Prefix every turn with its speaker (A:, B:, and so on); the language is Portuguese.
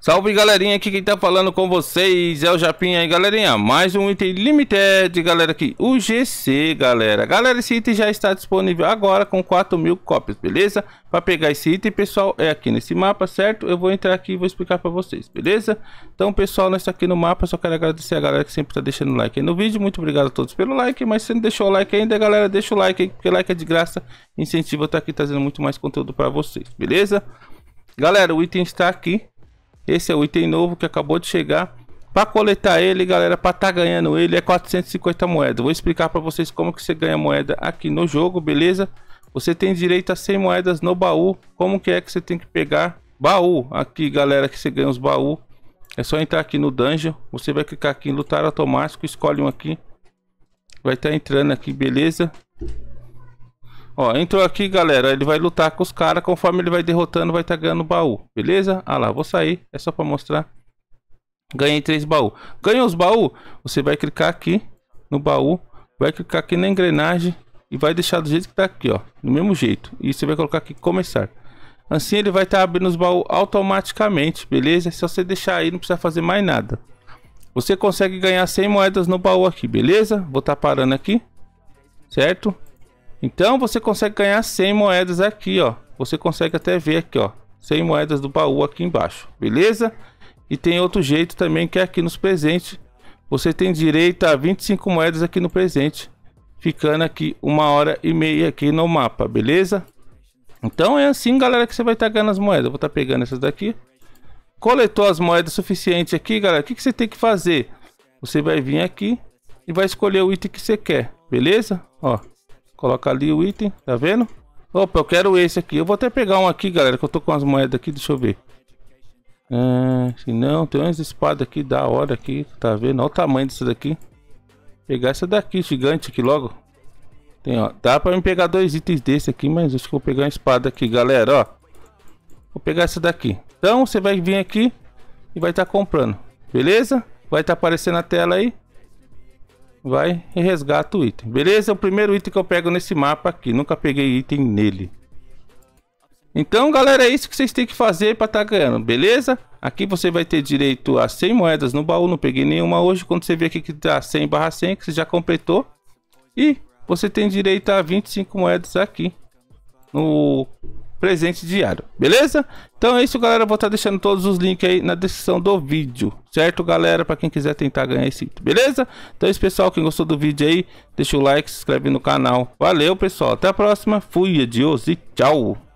A: Salve galerinha, aqui quem tá falando com vocês é o Japinha aí galerinha, mais um item limited galera aqui, o GC galera Galera, esse item já está disponível agora com 4 mil cópias, beleza? Para pegar esse item pessoal é aqui nesse mapa, certo? Eu vou entrar aqui e vou explicar para vocês, beleza? Então pessoal, nós tá aqui no mapa, só quero agradecer a galera que sempre tá deixando o like aí no vídeo Muito obrigado a todos pelo like, mas se não deixou o like ainda galera, deixa o like aí, porque like é de graça Incentiva eu tá aqui trazendo muito mais conteúdo para vocês, beleza? Galera, o item está aqui esse é o item novo que acabou de chegar. Para coletar ele, galera, para estar tá ganhando ele é 450 moedas. Vou explicar para vocês como que você ganha moeda aqui no jogo, beleza? Você tem direito a 100 moedas no baú. Como que é que você tem que pegar baú? Aqui, galera, que você ganha os baú. É só entrar aqui no dungeon. Você vai clicar aqui em lutar automático, escolhe um aqui. Vai estar tá entrando aqui, beleza? Ó, entrou aqui, galera. Ele vai lutar com os caras. Conforme ele vai derrotando, vai tá ganhando baú. Beleza? Ah lá, vou sair. É só pra mostrar. Ganhei três baús. Ganhou os baús? Você vai clicar aqui no baú. Vai clicar aqui na engrenagem. E vai deixar do jeito que tá aqui, ó. Do mesmo jeito. E você vai colocar aqui começar. Assim ele vai estar tá abrindo os baús automaticamente, beleza? É Se você deixar aí, não precisa fazer mais nada. Você consegue ganhar 100 moedas no baú aqui, beleza? Vou estar tá parando aqui, certo? Então você consegue ganhar 100 moedas aqui, ó. Você consegue até ver aqui, ó. 100 moedas do baú aqui embaixo, beleza? E tem outro jeito também que é aqui nos presentes. Você tem direito a 25 moedas aqui no presente. Ficando aqui uma hora e meia aqui no mapa, beleza? Então é assim, galera, que você vai estar tá ganhando as moedas. vou estar tá pegando essas daqui. Coletou as moedas suficiente aqui, galera. O que, que você tem que fazer? Você vai vir aqui e vai escolher o item que você quer, beleza? Ó, Coloca ali o item, tá vendo? Opa, eu quero esse aqui. Eu vou até pegar um aqui, galera, que eu tô com as moedas aqui, deixa eu ver. Ah, se não, tem umas espadas aqui da hora aqui, tá vendo? Olha o tamanho disso daqui. Pegar essa daqui, gigante aqui logo. Tem, ó. Dá pra me pegar dois itens desse aqui, mas acho que vou pegar uma espada aqui, galera, ó. Vou pegar essa daqui. Então, você vai vir aqui e vai estar tá comprando, beleza? Vai estar tá aparecendo na tela aí vai e resgata o item. Beleza? É o primeiro item que eu pego nesse mapa aqui. Nunca peguei item nele. Então, galera, é isso que vocês têm que fazer para estar tá ganhando, beleza? Aqui você vai ter direito a 100 moedas no baú, não peguei nenhuma hoje. Quando você vê aqui que tá 100 barra 100, que você já completou. E você tem direito a 25 moedas aqui no presente diário, beleza? Então é isso, galera. Eu vou estar tá deixando todos os links aí na descrição do vídeo, certo, galera? Para quem quiser tentar ganhar esse item, beleza? Então é isso, pessoal. Quem gostou do vídeo aí, deixa o like, se inscreve no canal. Valeu, pessoal. Até a próxima. Fui, adios e tchau.